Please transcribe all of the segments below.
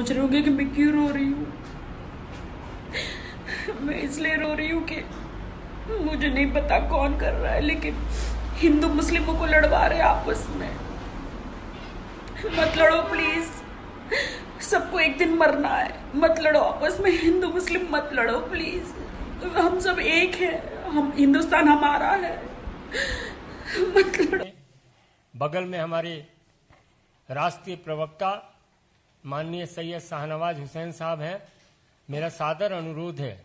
सोच रहे होंगे कि मैं क्यों रो रही हूँ मैं इसलिए रो रही हूँ कि मुझे नहीं पता कौन कर रहा है लेकिन हिंदू मुस्लिमों को लड़वा रहे आपस में मत लड़ो प्लीज सबको एक दिन मरना है मत लड़ो आपस में हिंदू मुस्लिम मत लड़ो प्लीज हम सब एक है हम हिंदुस्तान हमारा है मत लड़ो बगल में हमारे राष्ट्रीय प्रवक्ता माननीय सैयद शाहनवाज हुसैन साहब हैं मेरा सादर अनुरोध है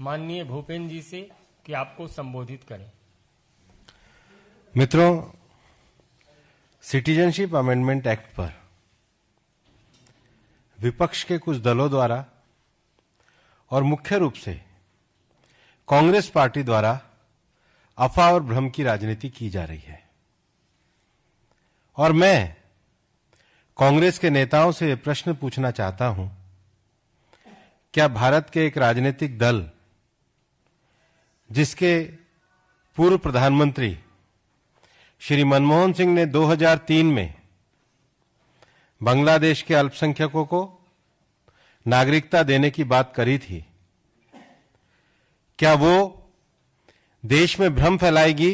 माननीय भूपेन्द्र जी से कि आपको संबोधित करें मित्रों सिटीजनशिप अमेंडमेंट एक्ट पर विपक्ष के कुछ दलों द्वारा और मुख्य रूप से कांग्रेस पार्टी द्वारा अफवाह और भ्रम की राजनीति की जा रही है और मैं कांग्रेस के नेताओं से प्रश्न पूछना चाहता हूं क्या भारत के एक राजनीतिक दल जिसके पूर्व प्रधानमंत्री श्री मनमोहन सिंह ने 2003 में बांग्लादेश के अल्पसंख्यकों को नागरिकता देने की बात करी थी क्या वो देश में भ्रम फैलाएगी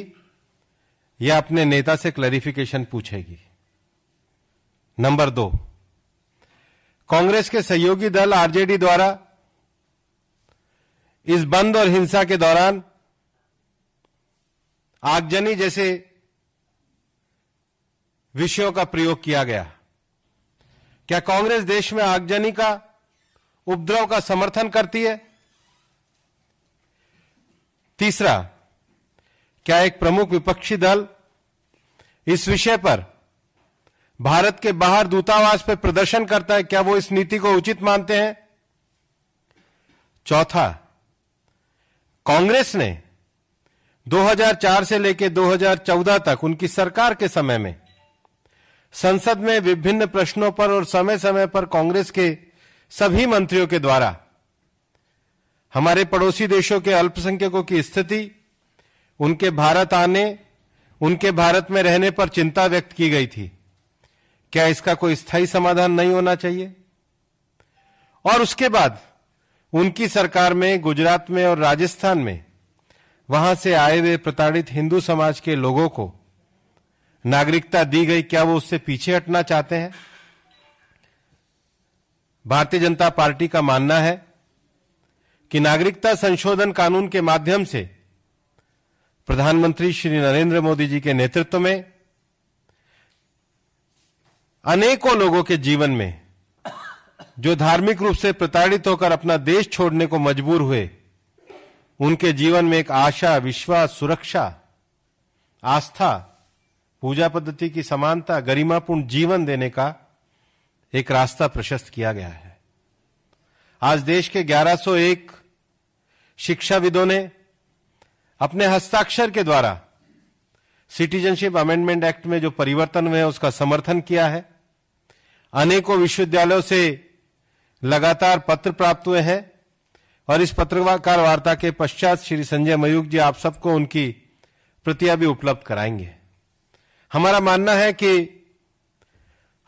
या अपने नेता से क्लैरिफिकेशन पूछेगी नंबर दो कांग्रेस के सहयोगी दल आरजेडी द्वारा इस बंद और हिंसा के दौरान आगजनी जैसे विषयों का प्रयोग किया गया क्या कांग्रेस देश में आगजनी का उपद्रव का समर्थन करती है तीसरा क्या एक प्रमुख विपक्षी दल इस विषय पर भारत के बाहर दूतावास पर प्रदर्शन करता है क्या वो इस नीति को उचित मानते हैं चौथा कांग्रेस ने 2004 से लेकर 2014 तक उनकी सरकार के समय में संसद में विभिन्न प्रश्नों पर और समय समय पर कांग्रेस के सभी मंत्रियों के द्वारा हमारे पड़ोसी देशों के अल्पसंख्यकों की स्थिति उनके भारत आने उनके भारत में रहने पर चिंता व्यक्त की गई थी क्या इसका कोई स्थायी समाधान नहीं होना चाहिए और उसके बाद उनकी सरकार में गुजरात में और राजस्थान में वहां से आए हुए प्रताड़ित हिंदू समाज के लोगों को नागरिकता दी गई क्या वो उससे पीछे हटना चाहते हैं भारतीय जनता पार्टी का मानना है कि नागरिकता संशोधन कानून के माध्यम से प्रधानमंत्री श्री नरेंद्र मोदी जी के नेतृत्व में अनेकों लोगों के जीवन में जो धार्मिक रूप से प्रताड़ित होकर अपना देश छोड़ने को मजबूर हुए उनके जीवन में एक आशा विश्वास सुरक्षा आस्था पूजा पद्धति की समानता गरिमापूर्ण जीवन देने का एक रास्ता प्रशस्त किया गया है आज देश के 1101 शिक्षाविदों ने अपने हस्ताक्षर के द्वारा सिटीजनशिप अमेंडमेंट एक्ट में जो परिवर्तन हुए उसका समर्थन किया है अनेकों विश्वविद्यालयों से लगातार पत्र प्राप्त हुए हैं और इस पत्रकार वार्ता के पश्चात श्री संजय मयूख जी आप सबको उनकी प्रतिया भी उपलब्ध कराएंगे हमारा मानना है कि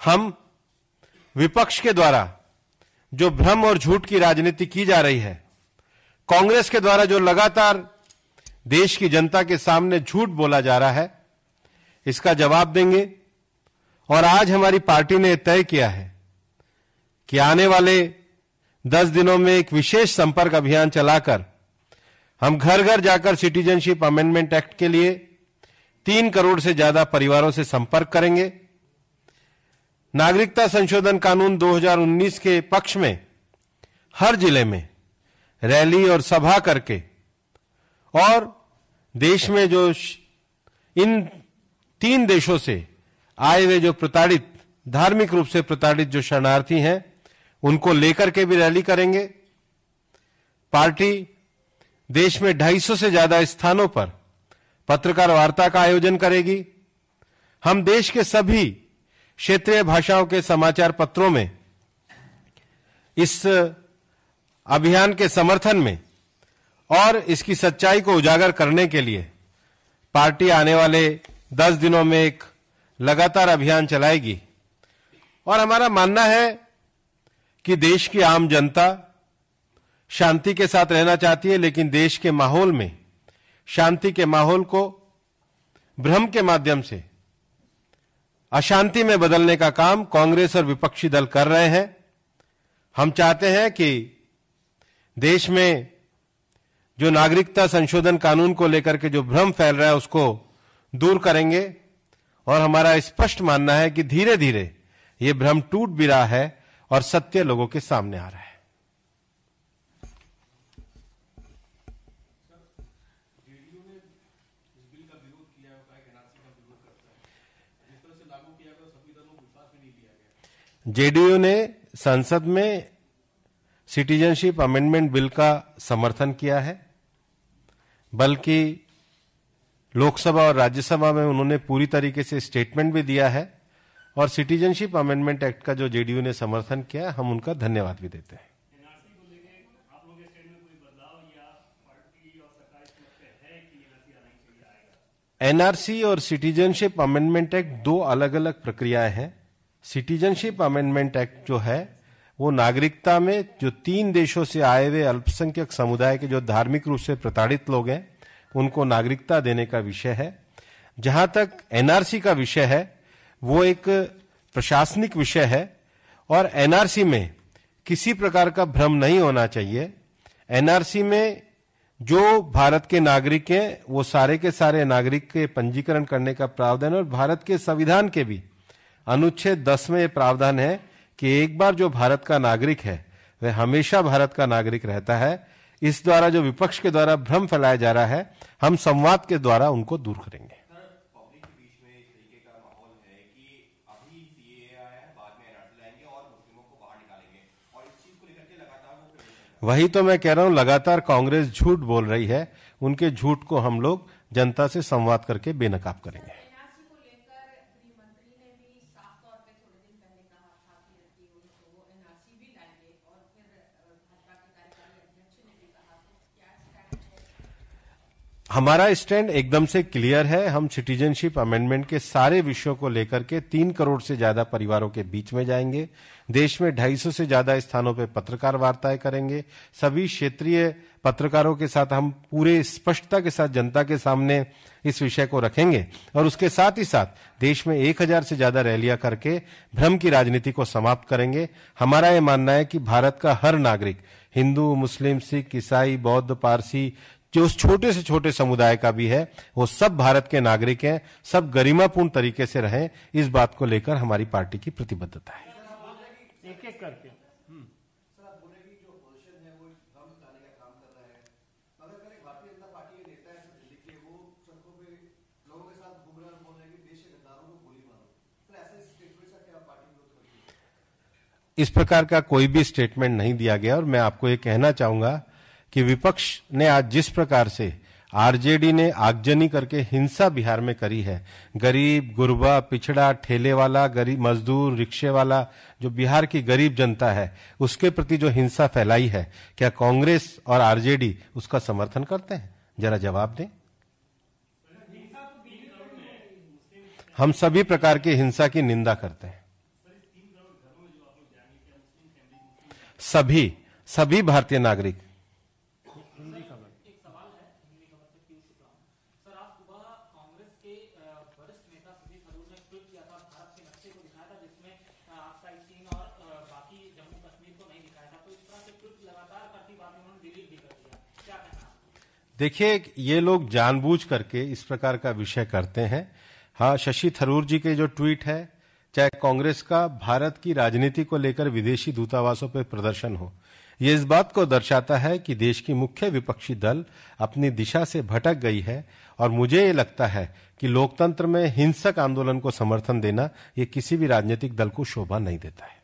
हम विपक्ष के द्वारा जो भ्रम और झूठ की राजनीति की जा रही है कांग्रेस के द्वारा जो लगातार देश की जनता के सामने झूठ बोला जा रहा है इसका जवाब देंगे और आज हमारी पार्टी ने तय किया है कि आने वाले दस दिनों में एक विशेष संपर्क अभियान चलाकर हम घर घर जाकर सिटीजनशिप अमेंडमेंट एक्ट के लिए तीन करोड़ से ज्यादा परिवारों से संपर्क करेंगे नागरिकता संशोधन कानून 2019 के पक्ष में हर जिले में रैली और सभा करके और देश में जो इन तीन देशों से आए हुए जो प्रताड़ित धार्मिक रूप से प्रताड़ित जो शरणार्थी हैं उनको लेकर के भी रैली करेंगे पार्टी देश में 250 से ज्यादा स्थानों पर पत्रकार वार्ता का आयोजन करेगी हम देश के सभी क्षेत्रीय भाषाओं के समाचार पत्रों में इस अभियान के समर्थन में और इसकी सच्चाई को उजागर करने के लिए पार्टी आने वाले दस दिनों में एक लगातार अभियान चलाएगी और हमारा मानना है कि देश की आम जनता शांति के साथ रहना चाहती है लेकिन देश के माहौल में शांति के माहौल को भ्रम के माध्यम से अशांति में बदलने का काम कांग्रेस और विपक्षी दल कर रहे हैं हम चाहते हैं कि देश में जो नागरिकता संशोधन कानून को लेकर के जो भ्रम फैल रहा है उसको दूर करेंगे और हमारा स्पष्ट मानना है कि धीरे धीरे ये भ्रम टूट भी रहा है और सत्य लोगों के सामने आ रहा है जेडीयू ने संसद में सिटीजनशिप अमेंडमेंट बिल का समर्थन किया है बल्कि लोकसभा और राज्यसभा में उन्होंने पूरी तरीके से स्टेटमेंट भी दिया है और सिटीजनशिप अमेंडमेंट एक्ट का जो जेडीयू ने समर्थन किया हम उनका धन्यवाद भी देते हैं एनआरसी और सिटीजनशिप अमेंडमेंट एक्ट दो अलग अलग प्रक्रियाएं हैं सिटीजनशिप अमेंडमेंट एक्ट जो है वो नागरिकता में जो तीन देशों से आए हुए अल्पसंख्यक समुदाय के जो धार्मिक रूप से प्रताड़ित लोग हैं उनको नागरिकता देने का विषय है जहां तक एनआरसी का विषय है वो एक प्रशासनिक विषय है और एनआरसी में किसी प्रकार का भ्रम नहीं होना चाहिए एनआरसी में जो भारत के नागरिक हैं वो सारे के सारे नागरिक के पंजीकरण करने का प्रावधान है और भारत के संविधान के भी अनुच्छेद दस में प्रावधान है कि एक बार जो भारत का नागरिक है वह हमेशा भारत का नागरिक रहता है इस द्वारा जो विपक्ष के द्वारा भ्रम फैलाया जा रहा है हम संवाद के द्वारा उनको दूर करेंगे वही तो मैं कह रहा हूं लगातार कांग्रेस झूठ बोल रही है उनके झूठ को हम लोग जनता से संवाद करके बेनकाब करेंगे हमारा स्टैंड एकदम से क्लियर है हम सिटीजनशिप अमेंडमेंट के सारे विषयों को लेकर के तीन करोड़ से ज्यादा परिवारों के बीच में जाएंगे देश में 250 से ज्यादा स्थानों पर पत्रकार वार्ताएं करेंगे सभी क्षेत्रीय पत्रकारों के साथ हम पूरे स्पष्टता के साथ जनता के सामने इस विषय को रखेंगे और उसके साथ ही साथ देश में एक हजार से ज्यादा रैलियां करके भ्रम की राजनीति को समाप्त करेंगे हमारा यह मानना है कि भारत का हर नागरिक हिंदू मुस्लिम सिख ईसाई बौद्ध पारसी जो उस छोटे से छोटे समुदाय का भी है वो सब भारत के नागरिक हैं सब गरिमापूर्ण तरीके से रहें इस बात को लेकर हमारी पार्टी की प्रतिबद्धता है एक एक करके हम्म। इस प्रकार का कोई भी स्टेटमेंट नहीं दिया गया और मैं आपको ये कहना चाहूंगा कि विपक्ष ने आज जिस प्रकार से आरजेडी ने आगजनी करके हिंसा बिहार में करी है गरीब गुरबा पिछड़ा ठेले वाला गरीब मजदूर रिक्शे वाला जो बिहार की गरीब जनता है उसके प्रति जो हिंसा फैलाई है क्या कांग्रेस और आरजेडी उसका समर्थन करते हैं जरा जवाब दें हम सभी प्रकार की हिंसा की निंदा करते हैं सभी सभी भारतीय नागरिक देखिए ये लोग जानबूझ करके इस प्रकार का विषय करते हैं हाँ शशि थरूर जी के जो ट्वीट है चाहे कांग्रेस का भारत की राजनीति को लेकर विदेशी दूतावासों पर प्रदर्शन हो ये इस बात को दर्शाता है कि देश की मुख्य विपक्षी दल अपनी दिशा से भटक गई है और मुझे ये लगता है कि लोकतंत्र में हिंसक आंदोलन को समर्थन देना ये किसी भी राजनीतिक दल को शोभा नहीं देता है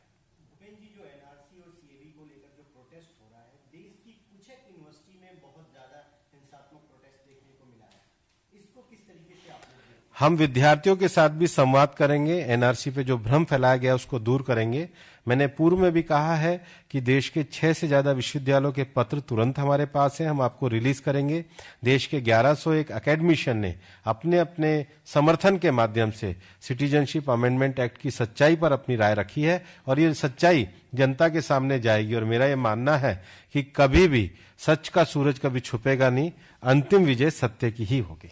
हम विद्यार्थियों के साथ भी संवाद करेंगे एनआरसी पे जो भ्रम फैलाया गया उसको दूर करेंगे मैंने पूर्व में भी कहा है कि देश के छह से ज्यादा विश्वविद्यालयों के पत्र तुरंत हमारे पास हैं हम आपको रिलीज करेंगे देश के 1101 एकेडमिशियन ने अपने अपने समर्थन के माध्यम से सिटीजनशिप अमेंडमेंट एक्ट की सच्चाई पर अपनी राय रखी है और ये सच्चाई जनता के सामने जाएगी और मेरा ये मानना है कि कभी भी सच का सूरज कभी छुपेगा नहीं अंतिम विजय सत्य की ही होगी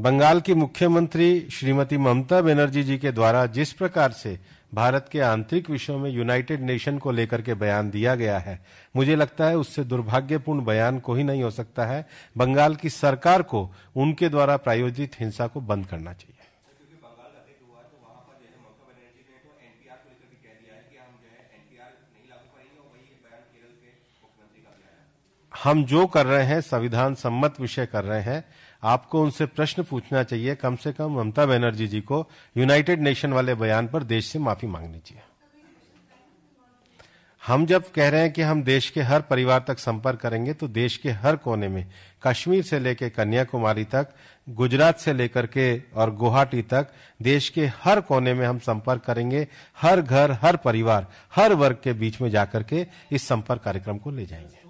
बंगाल की मुख्यमंत्री श्रीमती ममता बनर्जी जी के द्वारा जिस प्रकार से भारत के आंतरिक विषयों में यूनाइटेड नेशन को लेकर के बयान दिया गया है मुझे लगता है उससे दुर्भाग्यपूर्ण बयान को ही नहीं हो सकता है बंगाल की सरकार को उनके द्वारा प्रायोजित हिंसा को बंद करना चाहिए हम जो कर रहे हैं संविधान सम्मत विषय कर रहे हैं आपको उनसे प्रश्न पूछना चाहिए कम से कम ममता बनर्जी जी को यूनाइटेड नेशन वाले बयान पर देश से माफी मांगनी चाहिए हम जब कह रहे हैं कि हम देश के हर परिवार तक संपर्क करेंगे तो देश के हर कोने में कश्मीर से लेकर कन्याकुमारी तक गुजरात से लेकर के और गुवाहाटी तक देश के हर कोने में हम संपर्क करेंगे हर घर हर परिवार हर वर्ग के बीच में जाकर के इस संपर्क कार्यक्रम को ले जाएंगे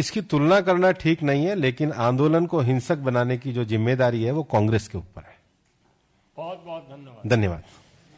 इसकी तुलना करना ठीक नहीं है लेकिन आंदोलन को हिंसक बनाने की जो जिम्मेदारी है वो कांग्रेस के ऊपर है बहुत बहुत धन्यवाद धन्यवाद